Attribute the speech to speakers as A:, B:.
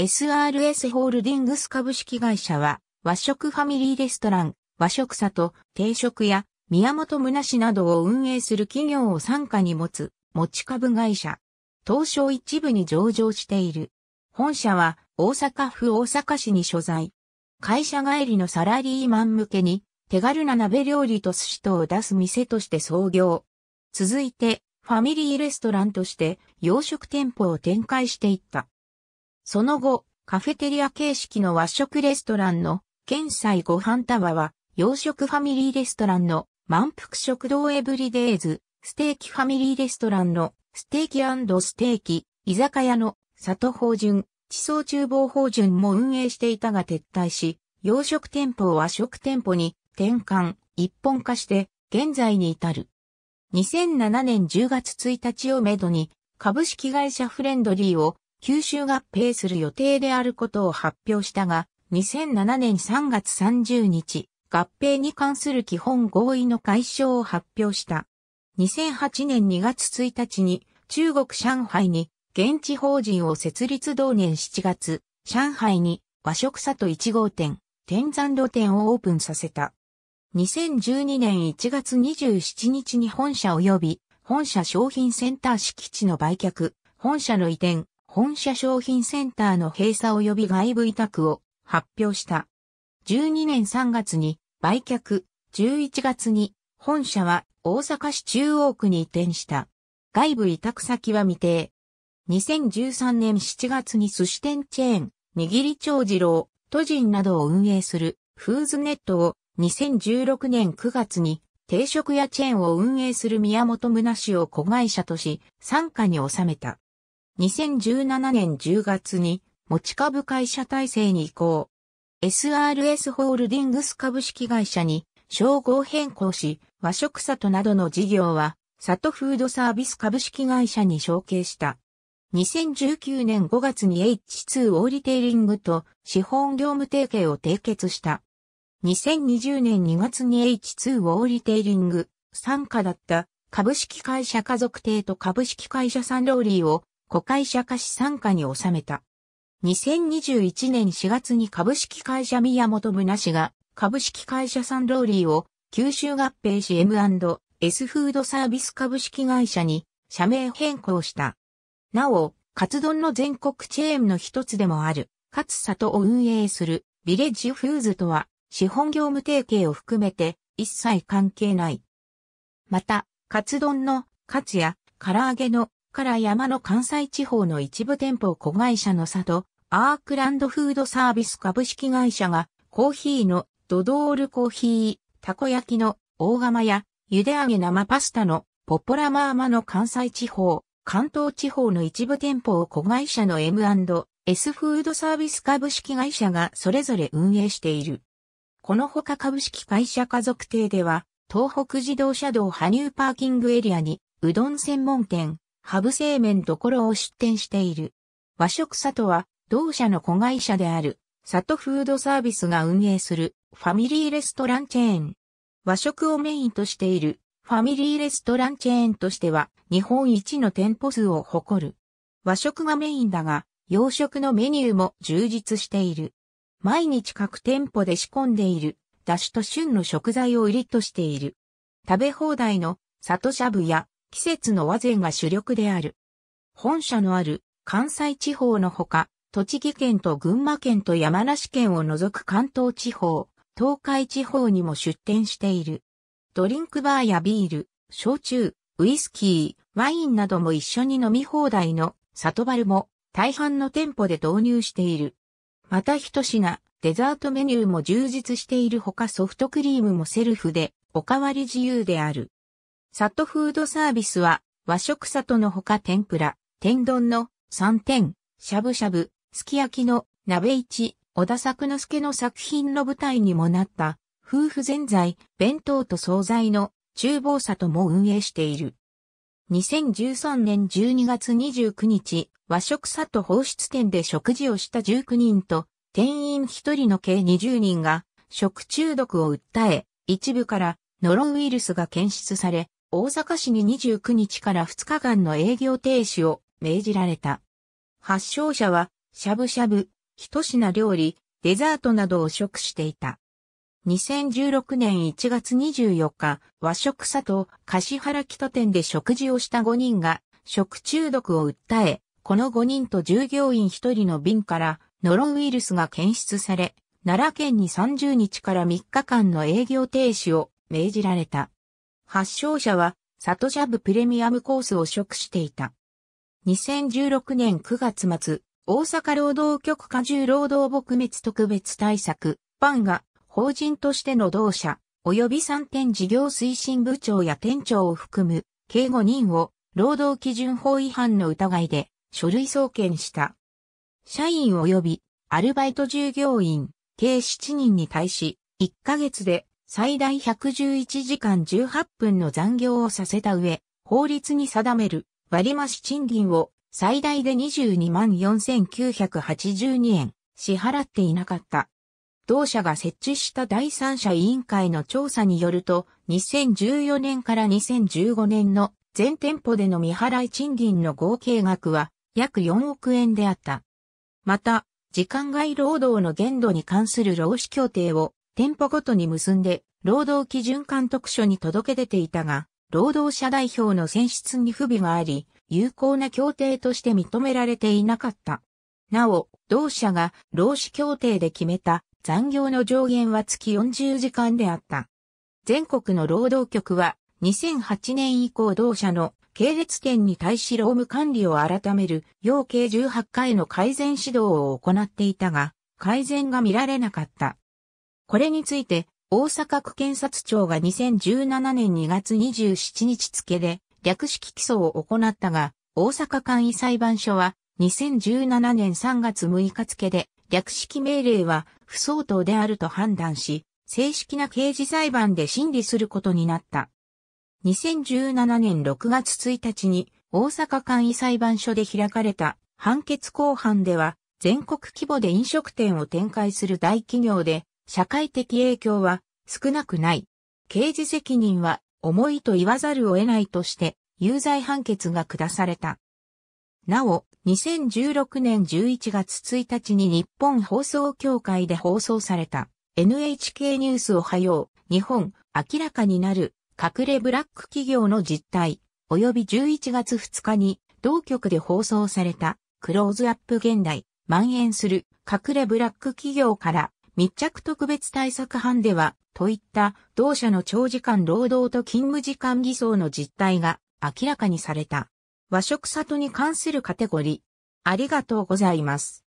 A: SRS ホールディングス株式会社は、和食ファミリーレストラン、和食里、定食や、宮本宗氏などを運営する企業を傘下に持つ、持ち株会社。東証一部に上場している。本社は、大阪府大阪市に所在。会社帰りのサラリーマン向けに、手軽な鍋料理と寿司とを出す店として創業。続いて、ファミリーレストランとして、洋食店舗を展開していった。その後、カフェテリア形式の和食レストランの、県西ご飯タワーは、洋食ファミリーレストランの、満腹食堂エブリデイズ、ステーキファミリーレストランの、ステーキステーキ、居酒屋の、里法順、地層厨房法順も運営していたが撤退し、洋食店舗を和食店舗に、転換、一本化して、現在に至る。2007年10月1日をめどに、株式会社フレンドリーを吸収合併する予定であることを発表したが、2007年3月30日、合併に関する基本合意の解消を発表した。2008年2月1日に中国上海に現地法人を設立同年7月、上海に和食里1号店、天山露店をオープンさせた。2012年1月27日に本社及び本社商品センター敷地の売却、本社の移転、本社商品センターの閉鎖及び外部委託を発表した。12年3月に売却、11月に本社は大阪市中央区に移転した。外部委託先は未定。2013年7月に寿司店チェーン、握り長次郎、都人などを運営するフーズネットを2016年9月に定食屋チェーンを運営する宮本宗なを子会社とし、参加に収めた。2017年10月に持ち株会社体制に移行。SRS ホールディングス株式会社に称号変更し、和食里などの事業は、里フードサービス株式会社に承継した。2019年5月に H2 オーリテイリングと資本業務提携を締結した。2020年2月に H2 オーリテイリング、参加だった株式会社家族邸と株式会社サンローリーを子会社化資産化に収めた。2021年4月に株式会社宮本な氏が株式会社サンローリーを九州合併し M&S フードサービス株式会社に社名変更した。なお、カツ丼の全国チェーンの一つでもある、カサ里を運営するビレッジフーズとは資本業務提携を含めて一切関係ない。また、カツ丼のカツや唐揚げのから山の関西地方の一部店舗子会社の里、アークランドフードサービス株式会社が、コーヒーのドドールコーヒー、たこ焼きの大釜や、茹で上げ生パスタのポポラマーマの関西地方、関東地方の一部店舗を子会社の M&S フードサービス株式会社がそれぞれ運営している。このほか株式会社家族邸では、東北自動車道羽生パーキングエリアに、うどん専門店、ハブ製麺どころを出店している。和食里は、同社の子会社である、里フードサービスが運営するファミリーレストランチェーン。和食をメインとしているファミリーレストランチェーンとしては日本一の店舗数を誇る。和食がメインだが、洋食のメニューも充実している。毎日各店舗で仕込んでいる、出汁と旬の食材を入りとしている。食べ放題の里しゃぶや季節の和膳が主力である。本社のある関西地方のほか、栃木県と群馬県と山梨県を除く関東地方、東海地方にも出店している。ドリンクバーやビール、焼酎、ウイスキー、ワインなども一緒に飲み放題の里丸も大半の店舗で導入している。また一品、デザートメニューも充実しているほかソフトクリームもセルフでおかわり自由である。サトフードサービスは、和食里のほか天ぷら、天丼の3点、しゃぶしゃぶ、すき焼きの鍋一、小田作之助の作品の舞台にもなった、夫婦全在、弁当と惣菜の厨房里も運営している。2013年12月29日、和食里放出店で食事をした19人と、店員1人の計20人が、食中毒を訴え、一部からノロウイルスが検出され、大阪市に29日から2日間の営業停止を命じられた。発症者は、しゃぶしゃぶ、一品料理、デザートなどを食していた。2016年1月24日、和食佐藤、橿原北店で食事をした5人が、食中毒を訴え、この5人と従業員1人の便から、ノロウイルスが検出され、奈良県に30日から3日間の営業停止を命じられた。発症者は、サトジャブプレミアムコースを食していた。2016年9月末、大阪労働局過重労働撲滅特別対策、パンが法人としての同社、及び3点事業推進部長や店長を含む、計5人を労働基準法違反の疑いで書類送検した。社員及びアルバイト従業員、計7人に対し、1ヶ月で最大111時間18分の残業をさせた上、法律に定める割増賃金を最大で22万4982円支払っていなかった。同社が設置した第三者委員会の調査によると、2014年から2015年の全店舗での未払い賃金の合計額は約4億円であった。また、時間外労働の限度に関する労使協定を店舗ごとに結んで、労働基準監督署に届け出ていたが、労働者代表の選出に不備があり、有効な協定として認められていなかった。なお、同社が労使協定で決めた残業の上限は月40時間であった。全国の労働局は2008年以降同社の系列店に対し労務管理を改める要計18回の改善指導を行っていたが、改善が見られなかった。これについて、大阪区検察庁が2017年2月27日付で略式起訴を行ったが、大阪簡易裁判所は2017年3月6日付で略式命令は不相当であると判断し、正式な刑事裁判で審理することになった。2017年6月1日に大阪簡易裁判所で開かれた判決公判では全国規模で飲食店を展開する大企業で社会的影響は少なくない。刑事責任は重いと言わざるを得ないとして有罪判決が下された。なお、2016年11月1日に日本放送協会で放送された NHK ニュースおはよう日本明らかになる隠れブラック企業の実態及び11月2日に同局で放送されたクローズアップ現代蔓延する隠れブラック企業から密着特別対策班では、といった同社の長時間労働と勤務時間偽装の実態が明らかにされた。和食里に関するカテゴリー。ありがとうございます。